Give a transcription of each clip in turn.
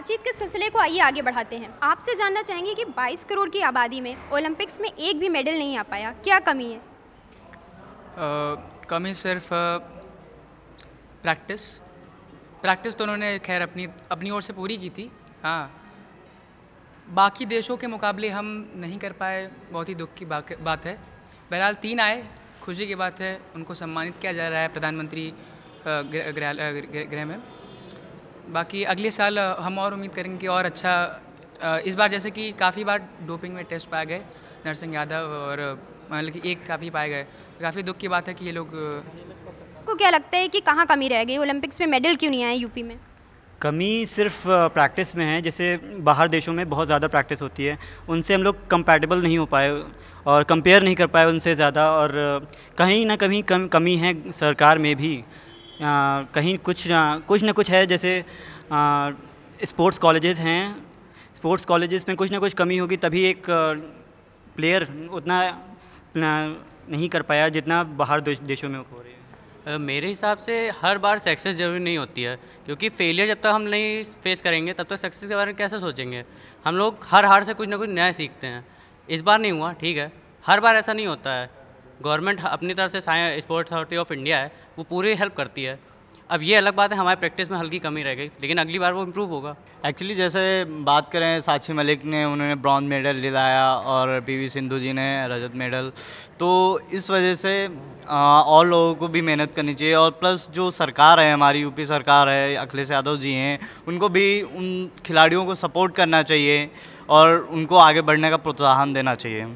बातचीत के सिलसिले को आइए आगे बढ़ाते हैं आपसे जानना चाहेंगे कि 22 करोड़ की आबादी में ओलंपिक्स में एक भी मेडल नहीं आ पाया क्या कमी है आ, कमी सिर्फ प्रैक्टिस प्रैक्टिस तो उन्होंने खैर अपनी अपनी ओर से पूरी की थी हाँ बाकी देशों के मुकाबले हम नहीं कर पाए बहुत ही दुख की बात है बहरहाल तीन आए खुशी की बात है उनको सम्मानित किया जा रहा है प्रधानमंत्री गृह में बाकी अगले साल हम और उम्मीद करेंगे कि और अच्छा इस बार जैसे कि काफ़ी बार डोपिंग में टेस्ट पाए गए नरसिंह यादव और मतलब कि एक काफ़ी पाए गए काफ़ी दुख की बात है कि ये लोग को क्या लगता है कि कहाँ कमी रह गई ओलंपिक्स में मेडल क्यों नहीं आए यूपी में कमी सिर्फ प्रैक्टिस में है जैसे बाहर देशों में बहुत ज़्यादा प्रैक्टिस होती है उनसे हम लोग कंपेटेबल नहीं हो पाए और कंपेयर नहीं कर पाए उनसे ज़्यादा और कहीं ना कहीं कम कमी है सरकार में भी कहीं कुछ कुछ ना कुछ है जैसे स्पोर्ट्स कॉलेजेस हैं स्पोर्ट्स कॉलेजेस में कुछ ना कुछ कमी होगी तभी एक प्लेयर उतना नहीं कर पाया जितना बाहर देशों में हो रही है मेरे हिसाब से हर बार सक्सेस जरूरी नहीं होती है क्योंकि फेलियर जब तक हम नहीं फेस करेंगे तब तक सक्सेस के बारे में कैसे सोचेंगे हम लोग हर हार से कुछ ना कुछ नया सीखते हैं इस बार नहीं हुआ ठीक है हर बार ऐसा नहीं होता है गवर्नमेंट अपनी तरफ से स्पोर्ट्स अथॉरिटी ऑफ इंडिया है वो पूरी हेल्प करती है अब ये अलग बात है हमारे प्रैक्टिस में हल्की कमी रह गई लेकिन अगली बार वो इम्प्रूव होगा एक्चुअली जैसे बात करें साक्षी मलिक ने उन्होंने ब्रॉन्ज मेडल दिलाया और पीवी सिंधु जी ने रजत मेडल तो इस वजह से और लोगों को भी मेहनत करनी चाहिए और प्लस जो सरकार है हमारी यूपी सरकार है अखिलेश यादव जी हैं उनको भी उन खिलाड़ियों को सपोर्ट करना चाहिए और उनको आगे बढ़ने का प्रोत्साहन देना चाहिए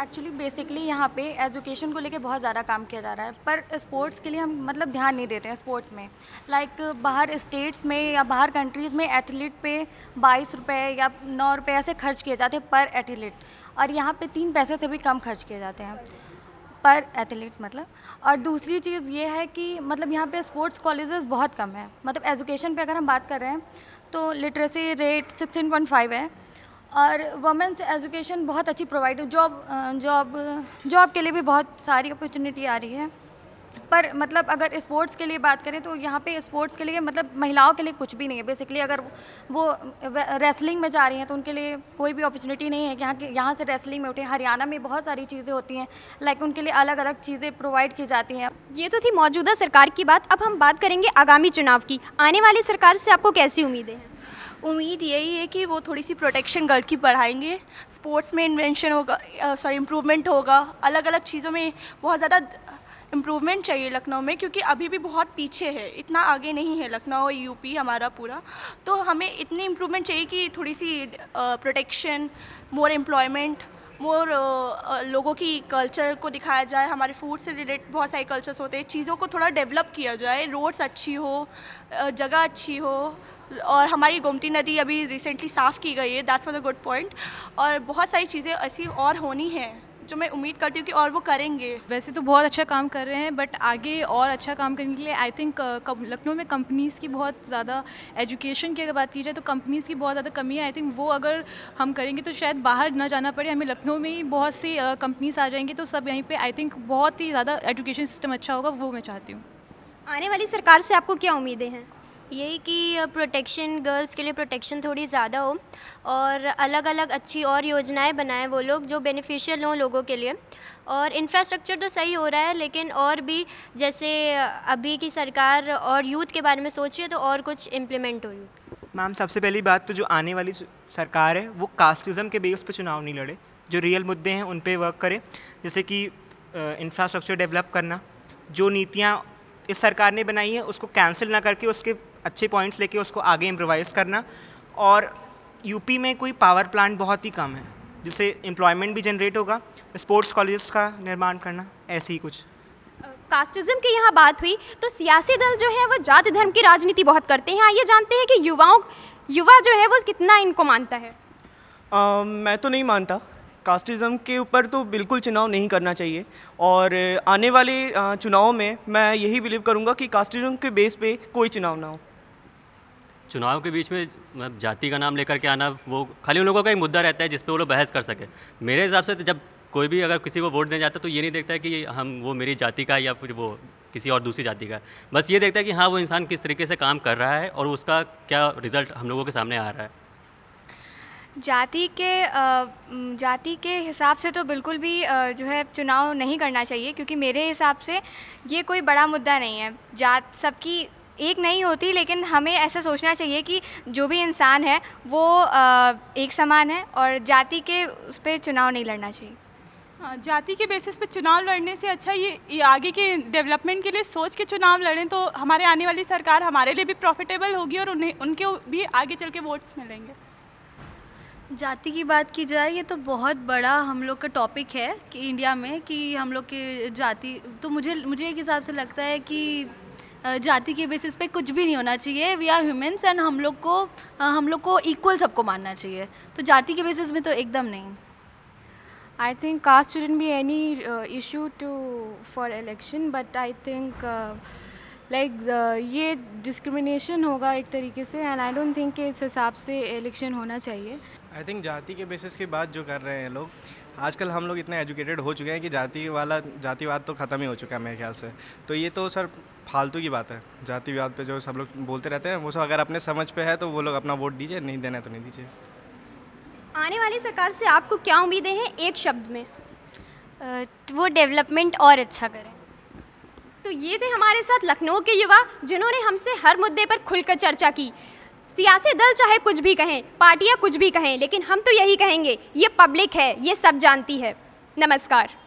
एक्चुअली बेसिकली यहाँ पे एजुकेशन को लेके बहुत ज़्यादा काम किया जा रहा है पर स्पोर्ट्स के लिए हम मतलब ध्यान नहीं देते हैं स्पोर्ट्स में लाइक like, बाहर स्टेट्स में या बाहर कंट्रीज़ में एथलीट पे बाईस रुपये या नौ रुपये ऐसे खर्च किए जाते हैं पर एथलीट और यहाँ पे तीन पैसे से भी कम खर्च किए जाते हैं पर एथलीट मतलब और दूसरी चीज़ ये है कि मतलब यहाँ पे स्पोर्ट्स कॉलेजेस बहुत कम हैं मतलब एजुकेशन पे अगर हम बात कर रहे हैं तो लिटरेसी रेट फाइव है और वमेंस एजुकेशन बहुत अच्छी प्रोवाइड जॉब जॉब जॉब के लिए भी बहुत सारी अपॉर्चुनिटी आ रही है पर मतलब अगर स्पोर्ट्स के लिए बात करें तो यहाँ पे स्पोर्ट्स के लिए मतलब महिलाओं के लिए कुछ भी नहीं है बेसिकली अगर वो रेसलिंग में जा रही हैं तो उनके लिए कोई भी अपॉर्चुनिटी नहीं है कि यहाँ के यहाँ से रेसलिंग में उठे हरियाणा में बहुत सारी चीज़ें होती हैं लाइक उनके लिए अलग अलग चीज़ें प्रोवाइड की जाती हैं ये तो थी मौजूदा सरकार की बात अब हम बात करेंगे आगामी चुनाव की आने वाली सरकार से आपको कैसी उम्मीदें हैं उम्मीद यही है कि वो थोड़ी सी प्रोटेक्शन गर्ल की बढ़ाएंगे स्पोर्ट्स में इन्वेंशन होगा सॉरी इम्प्रूवमेंट होगा अलग अलग चीज़ों में बहुत ज़्यादा इम्प्रूवमेंट चाहिए लखनऊ में क्योंकि अभी भी बहुत पीछे है इतना आगे नहीं है लखनऊ और यूपी हमारा पूरा तो हमें इतनी इम्प्रूवमेंट चाहिए कि थोड़ी सी protection more employment more uh, uh, लोगों की कल्चर को दिखाया जाए हमारे फूड से रिलेटेड बहुत सारे कल्चर्स होते हैं चीज़ों को थोड़ा डेवलप किया जाए रोड्स अच्छी हो uh, जगह अच्छी हो और हमारी गोमती नदी अभी रिसेंटली साफ़ की गई है that's was a good point और बहुत सारी चीज़ें ऐसी और होनी हैं जो मैं उम्मीद करती हूँ कि और वो करेंगे वैसे तो बहुत अच्छा काम कर रहे हैं बट आगे और अच्छा काम करने के लिए आई थिंक uh, लखनऊ में कंपनीज़ की बहुत ज़्यादा एजुकेशन की अगर बात की जाए तो कंपनीज़ की बहुत ज़्यादा कमी है आई थिंक वो अगर हम करेंगे तो शायद बाहर ना जाना पड़े हमें लखनऊ में ही बहुत सी कंपनीज uh, आ जाएंगी तो सब यहीं पर आई थिंक बहुत ही ज़्यादा एजुकेशन सिस्टम अच्छा होगा वो मैं चाहती हूँ आने वाली सरकार से आपको क्या उम्मीदें हैं यही कि प्रोटेक्शन गर्ल्स के लिए प्रोटेक्शन थोड़ी ज़्यादा हो और अलग अलग अच्छी और योजनाएं बनाएं वो लोग जो बेनिफिशियल हों लोगों के लिए और इंफ्रास्ट्रक्चर तो सही हो रहा है लेकिन और भी जैसे अभी की सरकार और यूथ के बारे में सोच रही है तो और कुछ इम्प्लीमेंट हो मैम सबसे पहली बात तो जो आने वाली सरकार है वो कास्टिज़म के बेस पर चुनाव नहीं लड़े जो रियल मुद्दे हैं उन पर वर्क करें जैसे कि इंफ्रास्ट्रक्चर डेवलप करना जो नीतियाँ इस सरकार ने बनाई है उसको कैंसिल ना करके उसके अच्छे पॉइंट्स लेके उसको आगे इम्प्रोवाइज़ करना और यूपी में कोई पावर प्लांट बहुत ही कम है जिससे एम्प्लॉयमेंट भी जनरेट होगा स्पोर्ट्स कॉलेज का निर्माण करना ऐसे ही कुछ कास्टिज्म की यहाँ बात हुई तो सियासी दल जो है वो जाति धर्म की राजनीति बहुत करते हैं आइए हाँ, जानते हैं कि युवाओं युवा जो है वो कितना इनको मानता है आ, मैं तो नहीं मानता कास्टिज़म के ऊपर तो बिल्कुल चुनाव नहीं करना चाहिए और आने वाले चुनावों में मैं यही बिलीव करूँगा कि कास्टिज्म के बेस पे कोई चुनाव ना हो चुनाव के बीच में मतलब जाति का नाम लेकर के आना वो खाली उन लोगों का एक मुद्दा रहता है जिस पर वो लोग बहस कर सके मेरे हिसाब से तो जब कोई भी अगर किसी को वोट देने जाता है तो ये नहीं देखता है कि हम वो मेरी जाति का है या फिर वो किसी और दूसरी जाति का बस ये देखता है कि हाँ वो इंसान किस तरीके से काम कर रहा है और उसका क्या रिजल्ट हम लोगों के सामने आ रहा है जाति के जाति के हिसाब से तो बिल्कुल भी जो है चुनाव नहीं करना चाहिए क्योंकि मेरे हिसाब से ये कोई बड़ा मुद्दा नहीं है जात सबकी एक नहीं होती लेकिन हमें ऐसा सोचना चाहिए कि जो भी इंसान है वो एक समान है और जाति के उस पर चुनाव नहीं लड़ना चाहिए हाँ जाति के बेसिस पे चुनाव लड़ने से अच्छा ये, ये आगे के डेवलपमेंट के लिए सोच के चुनाव लड़ें तो हमारे आने वाली सरकार हमारे लिए भी प्रॉफिटेबल होगी और उन्हें उनके भी आगे चल के वोट्स मिलेंगे जाति की बात की जाए ये तो बहुत बड़ा हम लोग का टॉपिक है कि इंडिया में कि हम लोग के जाति तो मुझे मुझे एक हिसाब से लगता है कि जाति के बेसिस पे कुछ भी नहीं होना चाहिए वी आर ह्यूमन्स एंड हम लोग को हम लोग को इक्वल सबको मानना चाहिए तो जाति के बेसिस में तो एकदम नहीं I think caste shouldn't be any issue to for election but I think like ये डिस्क्रिमिनेशन होगा एक तरीके से एंड आई डोंट थिंक के इस हिसाब से इलेक्शन होना चाहिए आई थिंक जाति के बेसिस की बात जो कर रहे हैं लोग आजकल हम लोग इतने एजुकेटेड हो चुके हैं कि जाति वाला जातिवाद तो ख़त्म ही हो चुका है मेरे ख्याल से तो ये तो सर फालतू की बात है जातिवाद पे जो सब लोग बोलते रहते हैं वो सब अगर अपने समझ पे है तो वो लोग अपना वोट दीजिए नहीं देना तो नहीं दीजिए आने वाली सरकार से आपको क्या उम्मीदें हैं एक शब्द में वो डेवलपमेंट और अच्छा करें तो ये थे हमारे साथ लखनऊ के युवा जिन्होंने हमसे हर मुद्दे पर खुलकर चर्चा की सियासी दल चाहे कुछ भी कहें पार्टियाँ कुछ भी कहें लेकिन हम तो यही कहेंगे ये पब्लिक है ये सब जानती है नमस्कार